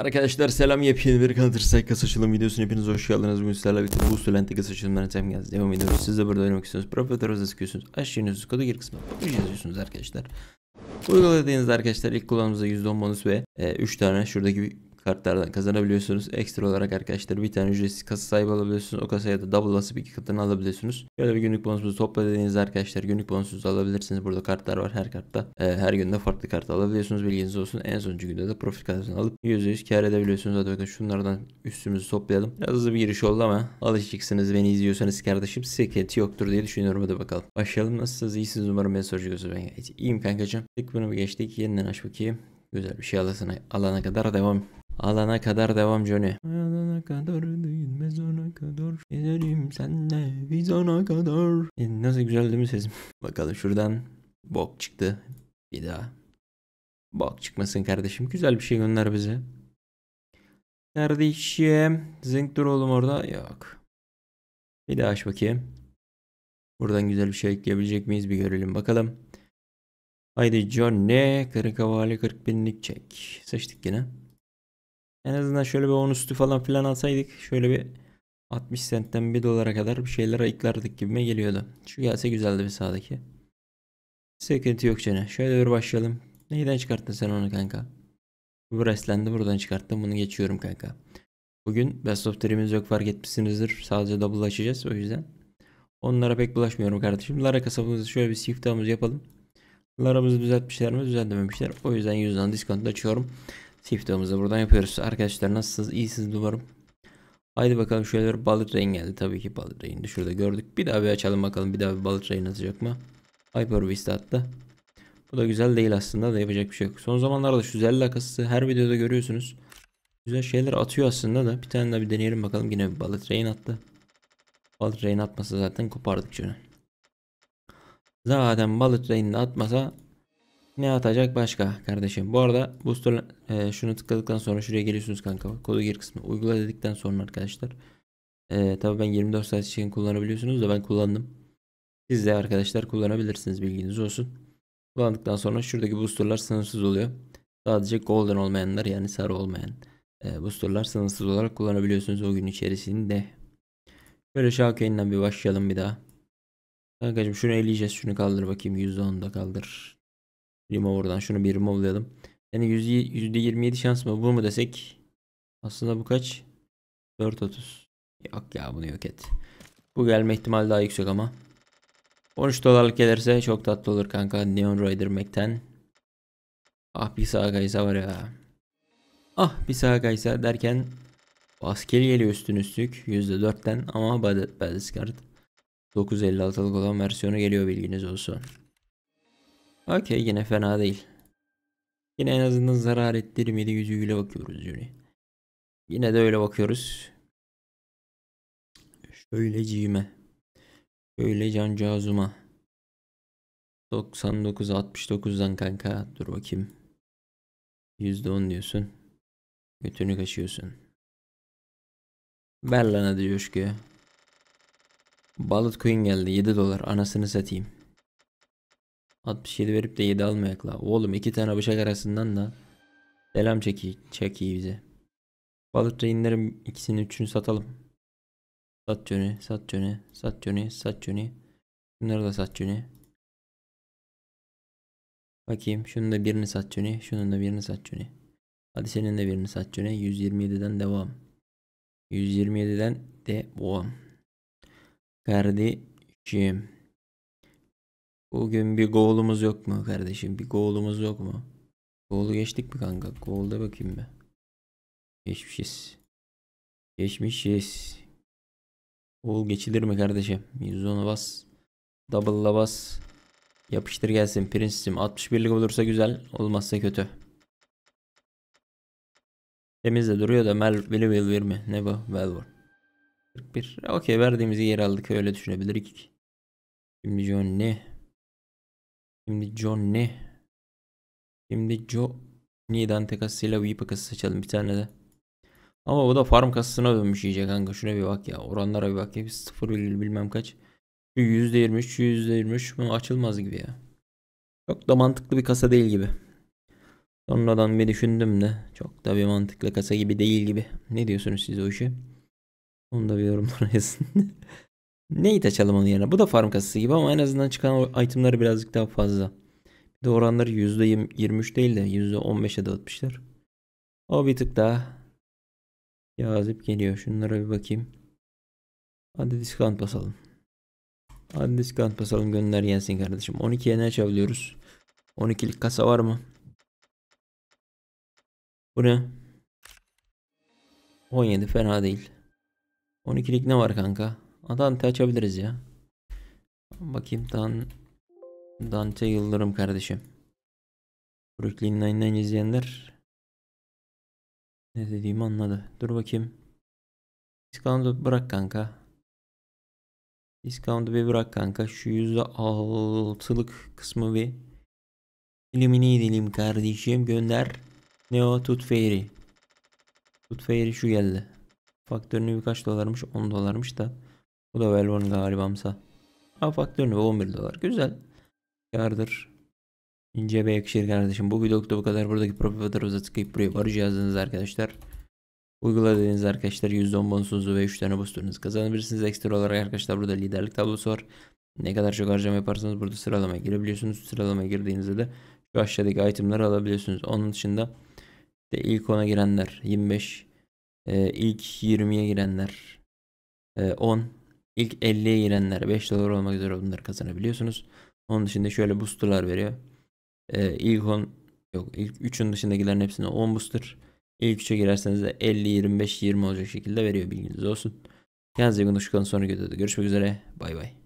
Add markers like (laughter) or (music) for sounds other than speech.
Arkadaşlar selam yepyeni bir Counter Strike açılım videosuna hepiniz hoş geldiniz. Bugün sizlerle birlikte bu Sulent'te gaz açılımlarına tem geldi. Devam ediyoruz. Siz de burada oynamak istiyorsunuz. Profiteroz'a sıkıyorsunuz. Aşağı yüz Kodu gir kısmına. Yazıyorsunuz arkadaşlar. uyguladığınız arkadaşlar ilk kullanımıza %10 bonus ve e, 3 tane şuradaki kartlardan kazanabiliyorsunuz. Ekstra olarak arkadaşlar bir tane ücretsiz kasa sahibi alabiliyorsunuz. O kasaya da double basıp iki katını alabiliyorsunuz. Böyle bir günlük bonusunuzu topla arkadaşlar günlük bonusunuzu alabilirsiniz. Burada kartlar var her kartta. Ee, her günde farklı kart alabiliyorsunuz. Bilginiz olsun. En sonuncu günde de profil kartını alıp %100 kar edebiliyorsunuz. Hadi bakın şunlardan üstümüzü toplayalım. Biraz hızlı bir giriş oldu ama alışıksınız. Beni izliyorsanız kardeşim seketi yoktur diye düşünüyorum. Hadi bakalım. Başlayalım. Nasılsınız? İyisiniz umarım. Ben sorucuyorsunuz. Ben gayet iyiyim kankacığım. Tık bunu geçtik. Yeniden aç bakayım güzel bir şey alana, alana kadar devam Alana kadar devam Johnny. Alana kadar değinmez ona kadar. Gezerim senle biz ona kadar. E, nasıl güzel değil mi sesim? (laughs) Bakalım şuradan bok çıktı. Bir daha. Bok çıkmasın kardeşim. Güzel bir şey gönder bize. Kardeşim. Zinc dur oğlum orada. Yok. Bir daha aç bakayım. Buradan güzel bir şey ekleyebilecek miyiz bir görelim bakalım. Haydi John ne? 40 havale 40 binlik çek. Seçtik yine. En azından şöyle bir 10 üstü falan filan alsaydık şöyle bir 60 sentten 1 dolara kadar bir şeyler ayıklardık gibime geliyordu. Şu gelse güzeldi bir sağdaki. Sıkıntı yok canım. Şöyle bir başlayalım. Neyden çıkarttın sen onu kanka? Bu reslendi buradan çıkarttım. Bunu geçiyorum kanka. Bugün best of three'miz yok fark etmişsinizdir. Sadece double açacağız o yüzden. Onlara pek bulaşmıyorum kardeşim. Lara kasabımızı şöyle bir siftahımızı yapalım. Lara'mızı düzeltmişler mi? Düzeltmemişler. O yüzden yüzden diskont açıyorum siftahımızı buradan yapıyoruz. Arkadaşlar nasılsınız? İyisiniz umarım. Haydi bakalım şöyle bir balık rain geldi. Tabii ki balık rain'di. Şurada gördük. Bir daha bir açalım bakalım. Bir daha bir balık rain atacak mı? Hyper Beast attı. Bu da güzel değil aslında da yapacak bir şey yok. Son zamanlarda şu zel lakası her videoda görüyorsunuz. Güzel şeyler atıyor aslında da. Bir tane daha bir deneyelim bakalım. Yine bir balık rain attı. Balık rain atmasa zaten kopardık şunu. Zaten balık rain'ini atmasa ne atacak başka kardeşim. Bu arada booster e, şunu tıkladıktan sonra şuraya geliyorsunuz kanka. Kodu gir kısmı. Uygula dedikten sonra arkadaşlar. E, tabii ben 24 saat için kullanabiliyorsunuz da ben kullandım. Siz de arkadaşlar kullanabilirsiniz bilginiz olsun. Kullandıktan sonra şuradaki boosterlar sınırsız oluyor. Sadece golden olmayanlar yani sarı olmayan e, boosterlar sınırsız olarak kullanabiliyorsunuz o gün içerisinde. Böyle Shawkane'den bir başlayalım bir daha. Kankacım şunu eleyeceğiz şunu kaldır bakayım %10'da kaldır oradan şunu bir remove'layalım. Yani %27 şans mı bu mu desek? Aslında bu kaç? 4.30. Yok ya bunu yok et. Bu gelme ihtimali daha yüksek ama. 13 dolarlık gelirse çok tatlı olur kanka Neon Rider Mac'ten. Ah bir sağa kaysa var ya. Ah bir sağa kaysa derken askeri geliyor üstün üstlük %4'ten ama badet badet 956'lık olan versiyonu geliyor bilginiz olsun. Okey yine fena değil. Yine en azından zarar ettirmedi yüzüyle bakıyoruz Juni. Yine de öyle bakıyoruz. Şöyle cime. Şöyle cancağızuma. 99 69'dan kanka. Dur bakayım. %10 diyorsun. Götünü kaçıyorsun. Ver lan şu coşkuya. Ballet Queen geldi 7 dolar anasını satayım. 67 verip de 7 almayakla. Oğlum iki tane bıçak arasından da selam çeki çeki bize. Balıkta inlerim ikisini üçünü satalım. Sat Johnny, sat Johnny, sat Johnny, sat Johnny. Bunları da sat Johnny. Bakayım şunun da birini sat Johnny, şunun da birini sat Johnny. Hadi senin de birini sat Johnny. 127'den devam. 127'den devam. Kardeşim. Bugün bir golumuz yok mu kardeşim? Bir golumuz yok mu? Gol'u geçtik mi kanka? Gol'da bakayım be. Geçmişiz. Geçmişiz. Gol geçilir mi kardeşim? 110'u bas. Double'la bas. Yapıştır gelsin prensesim. 61'lik olursa güzel. Olmazsa kötü. Temiz duruyor da Mel Will Will Will mi? Ne bu? Velvor. 41. Okey verdiğimizi geri aldık. Öyle düşünebilirik. Şimdi John ne? Şimdi Johnny. Şimdi Johnny'den takasıyla Weeper kasası seçelim bir tane de. Ama o da farm kasasına dönmüş iyice kanka. Şuna bir bak ya. Oranlara bir bak. Hepsi sıfır bilmem kaç. Şu %23, şu %23 bu açılmaz gibi ya. Çok da mantıklı bir kasa değil gibi. Sonradan bir düşündüm de çok da bir mantıklı kasa gibi değil gibi. Ne diyorsunuz siz o işe? Onu da bir yorumlara (laughs) yazın. Neyi açalım onun yerine? Bu da farm kasası gibi ama en azından çıkan itemları birazcık daha fazla. Bir de oranları %23 değil de %15'e dağıtmışlar. O bir tık daha yazıp geliyor. Şunlara bir bakayım. Hadi discount basalım. Hadi discount basalım gönder gelsin kardeşim. 12'ye ne açabiliyoruz? 12'lik kasa var mı? Bu ne? 17 fena değil. 12'lik ne var kanka? Dante açabiliriz ya. Bakayım Dan Dante Yıldırım kardeşim. Brooklyn Nine-Nine izleyenler ne dediğimi anladı. Dur bakayım. Discount'u bırak kanka. Discount'u bir bırak kanka. Şu %6'lık kısmı bir elimine edelim kardeşim. Gönder. Neo Tooth Fairy. Tooth Fairy şu geldi. Faktörünü birkaç dolarmış 10 dolarmış da. Bu da Velvon galibamsa. Ha faktörünü 11 dolar. Güzel. Yardır. İnce bir yakışır kardeşim. Bu videoda bu kadar. Buradaki profil fotoğrafınıza tıklayıp buraya var cihazınız arkadaşlar. Uyguladığınız arkadaşlar %10 bonusunuzu ve 3 tane boostunuzu kazanabilirsiniz. Ekstra olarak arkadaşlar burada liderlik tablosu var. Ne kadar çok harcama yaparsanız burada sıralamaya girebiliyorsunuz. Sıralamaya girdiğinizde de şu aşağıdaki itemleri alabiliyorsunuz. Onun dışında işte ilk 10'a girenler 25, e, ilk 20'ye girenler 10, e, İlk 50'ye girenler 5 dolar olmak üzere bunları kazanabiliyorsunuz. Onun dışında şöyle boosterlar veriyor. Ee, ilk 10 yok ilk 3'ün dışındakilerin hepsine 10 booster. İlk 3'e girerseniz de 50, 25, 20 olacak şekilde veriyor bilginiz olsun. Kendinize iyi bakın. Hoşçakalın. Sonra görüşmek üzere. Bay bay.